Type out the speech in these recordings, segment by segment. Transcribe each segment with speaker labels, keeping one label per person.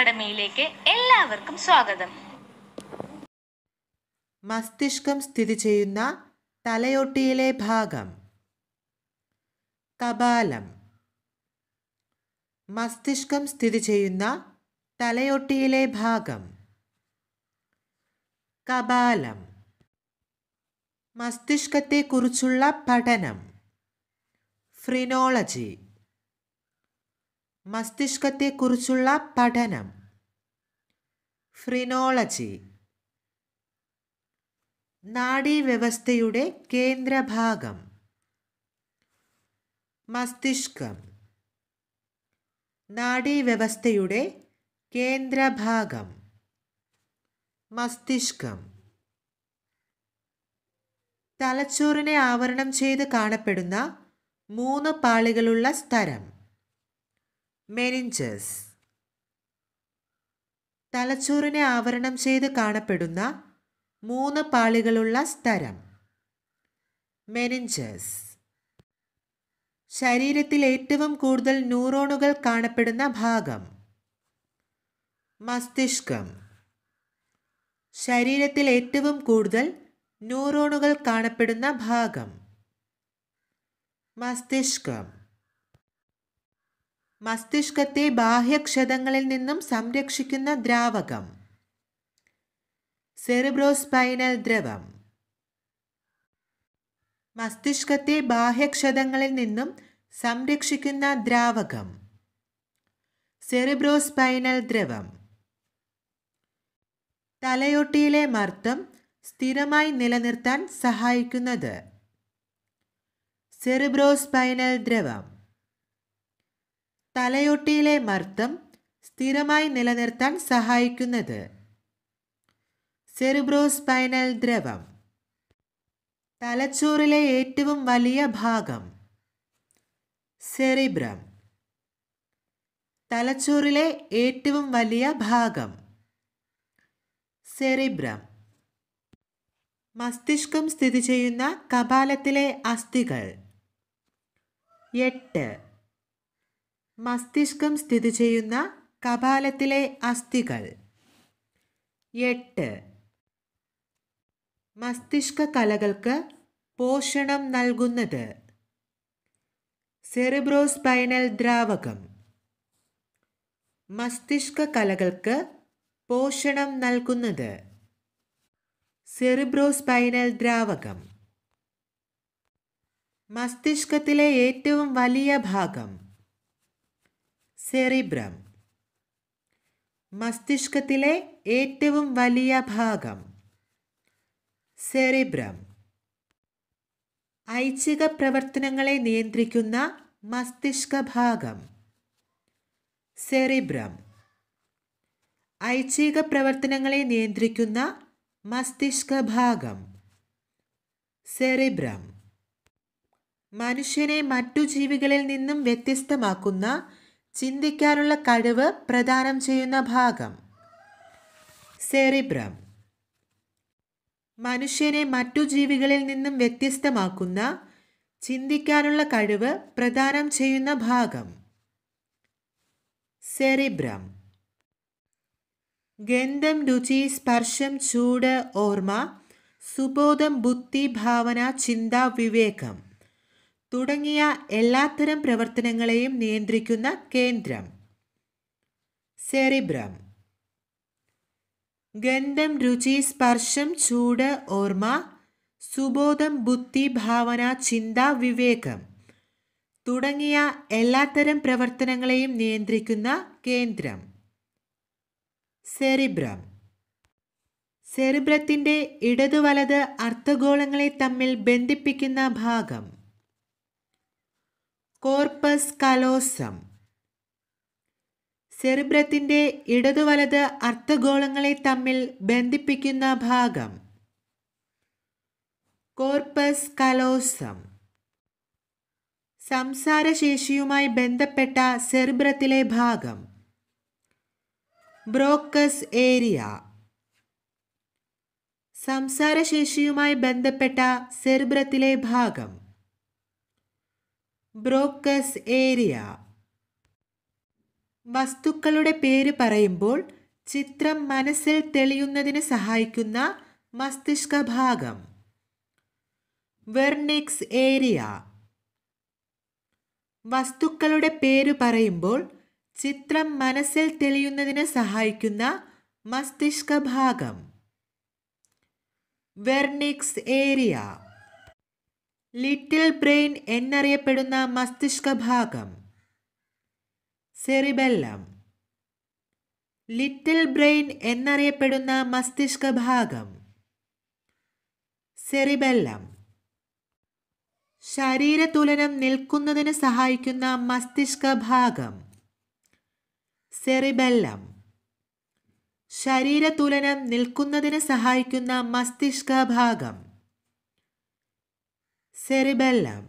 Speaker 1: അക്കാഡമിയിലേക്ക് എല്ലാവർക്കും സ്വാഗതം മസ്തിഷ്കം സ്ഥിതി ചെയ്യുന്ന തലയോട്ടിയിലെ ഭാഗം കപാലം മസ്തിഷ്കം സ്ഥിതി ചെയ്യുന്ന തലയോട്ടിയിലെ ഭാഗം കപാലം മസ്തിഷ്കത്തെക്കുറിച്ചുള്ള പഠനം ഫ്രിനോളജി മസ്തിഷ്കത്തെക്കുറിച്ചുള്ള പഠനം ഫ്രിനോളജി നാഡീവ്യവസ്ഥയുടെ കേന്ദ്രഭാഗം മസ്തിഷ്കം നാഡീവ്യവസ്ഥയുടെ കേന്ദ്രഭാഗം മസ്തിഷ്കം തലച്ചോറിനെ ആവരണം ചെയ്ത് കാണപ്പെടുന്ന മൂന്ന് പാളികളുള്ള സ്ഥലം മെനിഞ്ചസ് തലച്ചോറിനെ ആവരണം ചെയ്ത് കാണപ്പെടുന്ന മൂന്ന് പാളികളുള്ള സ്തരം മെനിഞ്ചസ് ശരീരത്തിൽ ഏറ്റവും കൂടുതൽ ന്യൂറോണുകൾ കാണപ്പെടുന്ന ഭാഗം മസ്തിഷ്കം ശരീരത്തിൽ ഏറ്റവും കൂടുതൽ ന്യൂറോണുകൾ കാണപ്പെടുന്ന ഭാഗം മസ്തിഷ്കം മസ്തിഷ്കത്തെ ബാഹ്യക്ഷതങ്ങളിൽ നിന്നും സംരക്ഷിക്കുന്ന ദ്രാവകം സെറിബ്രോസ്പൈനൽ ദ്രവം മസ്തിഷ്കത്തെ ബാഹ്യക്ഷതങ്ങളിൽ നിന്നും സംരക്ഷിക്കുന്ന ദ്രാവകം സെറിബ്രോസ്പൈനൽ ദ്രവം തലയോട്ടിയിലെ മർദ്ദം സ്ഥിരമായി നിലനിർത്താൻ സഹായിക്കുന്നത് സെറിബ്രോസ്പൈനൽ ദ്രവം തലയോട്ടിയിലെ മർദ്ദം സ്ഥിരമായി നിലനിർത്താൻ സഹായിക്കുന്നത് സെറിബ്രോസ്പൈനൽ ദ്രവം തലച്ചോറിലെ ഏറ്റവും വലിയ ഭാഗം സെറിബ്രം തലച്ചോറിലെ ഏറ്റവും വലിയ ഭാഗം സെറിബ്രം മസ്തിഷ്കം സ്ഥിതി ചെയ്യുന്ന കപാലത്തിലെ അസ്ഥികൾ എട്ട് മസ്തിഷ്കം സ്ഥിതി ചെയ്യുന്ന കപാലത്തിലെ അസ്ഥികൾ എട്ട് മസ്തിഷ്ക കലകൾക്ക് പോഷണം നൽകുന്നത് സെറിബ്രോസ്പൈനൽ ദ്രാവകം മസ്തിഷ്ക കലകൾക്ക് പോഷണം നൽകുന്നത് സെറിബ്രോസ്പൈനൽ ദ്രാവകം മസ്തിഷ്കത്തിലെ ഏറ്റവും വലിയ ഭാഗം സെറിബ്രം മസ്തിഷ്കത്തിലെ ഏറ്റവും വലിയ ഭാഗം സെറിബ്രം ഐച്ഛിക പ്രവർത്തനങ്ങളെ നിയന്ത്രിക്കുന്ന മസ്തിഷ്ക ഭാഗം സെറിബ്രം ഐച്ഛിക പ്രവർത്തനങ്ങളെ നിയന്ത്രിക്കുന്ന മസ്തിഷ്ക ഭാഗം സെറിബ്രം മനുഷ്യനെ മറ്റു ജീവികളിൽ നിന്നും വ്യത്യസ്തമാക്കുന്ന ചിന്തിക്കാനുള്ള കഴിവ് പ്രദാനം ചെയ്യുന്ന ഭാഗം സെറിബ്രം മനുഷ്യനെ മറ്റു ജീവികളിൽ നിന്നും വ്യത്യസ്തമാക്കുന്ന ചിന്തിക്കാനുള്ള കഴിവ് പ്രദാനം ചെയ്യുന്ന ഭാഗം സെറിബ്രം ഗന്ധം രുചി സ്പർശം ചൂട് ഓർമ്മ സുബോധം ബുദ്ധി ഭാവന ചിന്താ വിവേകം തുടങ്ങിയ എല്ലാത്തരം പ്രവർത്തനങ്ങളെയും നിയന്ത്രിക്കുന്ന കേന്ദ്രം സെറിബ്രം ഗന്ധം രുചി സ്പർശം ചൂട് ഓർമ്മ സുബോധം ബുദ്ധി ഭാവന ചിന്ത വിവേകം തുടങ്ങിയ എല്ലാത്തരം പ്രവർത്തനങ്ങളെയും നിയന്ത്രിക്കുന്ന കേന്ദ്രം സെറിബ്രം സെറിബ്രത്തിൻ്റെ ഇടതുവലത് അർത്ഥഗോളങ്ങളെ തമ്മിൽ ബന്ധിപ്പിക്കുന്ന ഭാഗം കോർപ്പസ് കലോസം സെറിബ്രത്തിൻ്റെ ഇടതുവലത് അർത്ഥഗോളങ്ങളെ തമ്മിൽ ബന്ധിപ്പിക്കുന്ന ഭാഗം കോർപ്പസ് കലോസം സംസാരശേഷിയുമായി ബന്ധപ്പെട്ട സെറിബ്രത്തിലെ ഭാഗം ബ്രോക്കസ് ഏരിയ സംസാരശേഷിയുമായി ബന്ധപ്പെട്ട സെറിബ്രത്തിലെ ഭാഗം ബ്രോക്കസ് ഏരിയ വസ്തുക്കളുടെ പേര് പറയുമ്പോൾ ചിത്രം മനസ്സിൽ തെളിയുന്നതിന് സഹായിക്കുന്ന മസ്തിഷ്ക ഭാഗം വെർണിക്സ് ഏരിയ വസ്തുക്കളുടെ പേര് പറയുമ്പോൾ ചിത്രം മനസ്സിൽ തെളിയുന്നതിന് സഹായിക്കുന്ന മസ്തിഷ്ക ഭാഗം വെർണിക്സ് ഏരിയ ലിറ്റിൽ ബ്രെയിൻ എന്നറിയപ്പെടുന്ന മസ്തിഷ്ക ഭാഗം സെറിബെല്ലം ലിറ്റിൽ ബ്രെയിൻ എന്നറിയപ്പെടുന്ന മസ്തിഷ്ക ഭാഗം സെറിബെല്ലം ശരീരതുലനം നിൽക്കുന്നതിന് സഹായിക്കുന്ന മസ്തിഷ്ക ഭാഗം സെറിബെല്ലം ശരീരതുലനം നിൽക്കുന്നതിന് സഹായിക്കുന്ന മസ്തിഷ്ക ഭാഗം സെറിബെല്ലം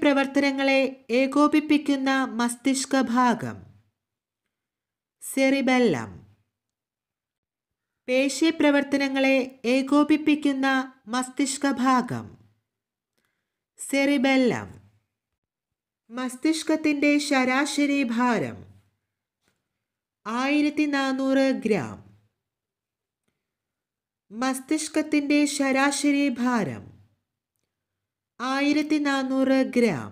Speaker 1: പ്രവർത്തനങ്ങളെ ഏകോപിപ്പിക്കുന്ന മസ്തിഷ്ക ഭാഗം സെറിബെല്ലം പ്രവർത്തനങ്ങളെ ഏകോപിപ്പിക്കുന്ന മസ്തിഷ്ക ഭാഗം സെറിബെല്ലം മസ്തിഷ്കത്തിൻ്റെ ശരാശരി ഭാരം ആയിരത്തി നാനൂറ് ഗ്രാം മസ്തിഷ്കത്തിൻ്റെ ശരാശരി ഭാരം ആയിരത്തി നാനൂറ് ഗ്രാം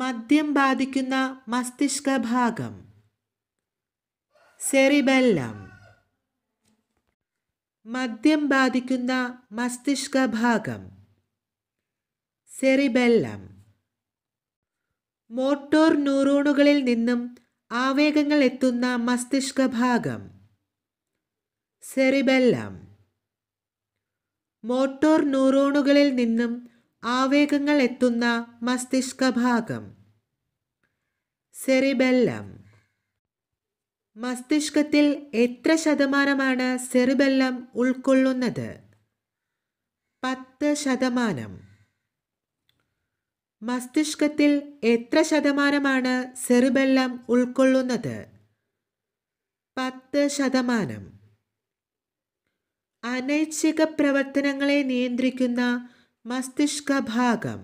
Speaker 1: മദ്യം ബാധിക്കുന്ന മസ്തിഷ്ക ഭാഗം സെറിബെല്ലം മദ്യം ബാധിക്കുന്ന മസ്തിഷ്ക ഭാഗം സെറിബെല്ലം മോട്ടോർ ന്യൂറോണുകളിൽ നിന്നും ആവേഗങ്ങൾ എത്തുന്ന മസ്തിഷ്ക ഭാഗം സെറിബെല്ലാം മോട്ടോർ ന്യൂറോണുകളിൽ നിന്നും ആവേഗങ്ങൾ എത്തുന്ന മസ്തിഷ്ക ഭാഗം സെറിബെല്ലം മസ്തിഷ്കത്തിൽ എത്ര ശതമാനമാണ് സെറിബെല്ലം ഉൾക്കൊള്ളുന്നത് പത്ത് ശതമാനം മസ്തിഷ്കത്തിൽ എത്ര ശതമാനമാണ് സെറിബെല്ലം ഉൾക്കൊള്ളുന്നത് പത്ത് ശതമാനം അനൈച്ഛിക പ്രവർത്തനങ്ങളെ നിയന്ത്രിക്കുന്ന മസ്തിഷ്ക ഭാഗം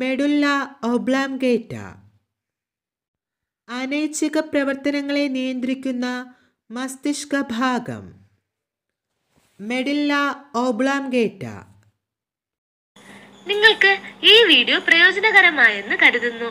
Speaker 1: മെഡുല്ല ഒബ്ലാംഗേറ്റ അനൈച്ഛിക പ്രവർത്തനങ്ങളെ നിയന്ത്രിക്കുന്ന മസ്തിഷ്ക ഭാഗം മെഡില്ല ഓബ്ലാംഗേറ്റ നിങ്ങൾക്ക് ഈ വീഡിയോ പ്രയോജനകരമായെന്ന് കരുതുന്നു